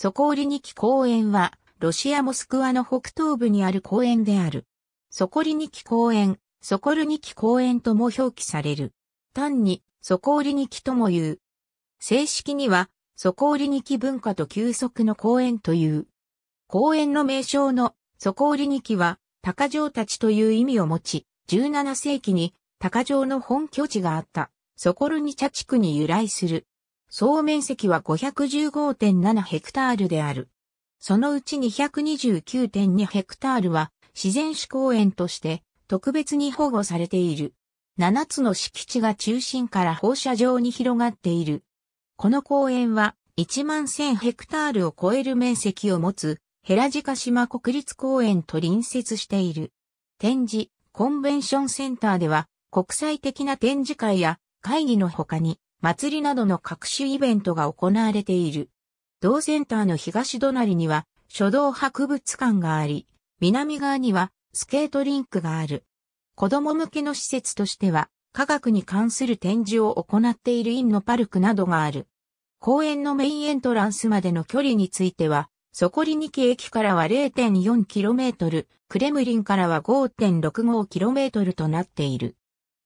ソコーリニキ公園は、ロシア・モスクワの北東部にある公園である。ソコリニキ公園、ソコルニキ公園とも表記される。単に、ソコーリニキとも言う。正式には、ソコーリニキ文化と休息の公園という。公園の名称のソコーリニキは、鷹城たちという意味を持ち、17世紀に鷹城の本拠地があった、ソコルニチャ地区に由来する。総面積は515.7ヘクタールである。そのうち229.2ヘクタールは自然史公園として特別に保護されている。7つの敷地が中心から放射状に広がっている。この公園は1万1000ヘクタールを超える面積を持つヘラジカ島国立公園と隣接している。展示、コンベンションセンターでは国際的な展示会や会議の他に祭りなどの各種イベントが行われている。同センターの東隣には書道博物館があり、南側にはスケートリンクがある。子供向けの施設としては、科学に関する展示を行っている院のパルクなどがある。公園のメインエントランスまでの距離については、ソコリニキ駅からは 0.4km、クレムリンからは 5.65km となっている。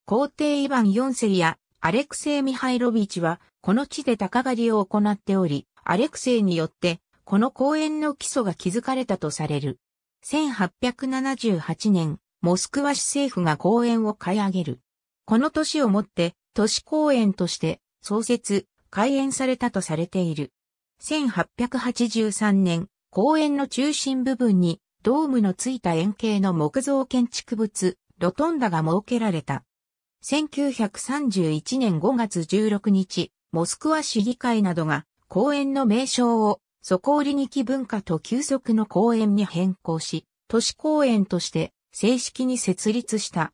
皇帝イヴァン4世やアレクセイ・ミハイロビチは、この地で鷹狩りを行っており、アレクセイによって、この公園の基礎が築かれたとされる。1878年、モスクワ市政府が公園を買い上げる。この年をもって、都市公園として、創設、開園されたとされている。1883年、公園の中心部分に、ドームのついた円形の木造建築物、ロトンダが設けられた。1931年5月16日、モスクワ市議会などが公園の名称をそこーりニ文化と休息の公園に変更し、都市公園として正式に設立した。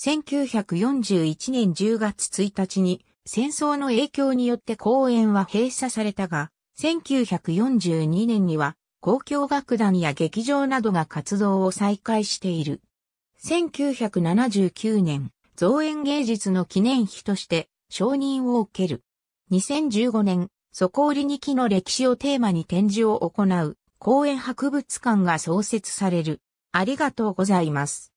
1941年10月1日に戦争の影響によって公園は閉鎖されたが、1942年には公共楽団や劇場などが活動を再開している。1979年、造園芸術の記念碑として承認を受ける。2015年、底りに木の歴史をテーマに展示を行う公園博物館が創設される。ありがとうございます。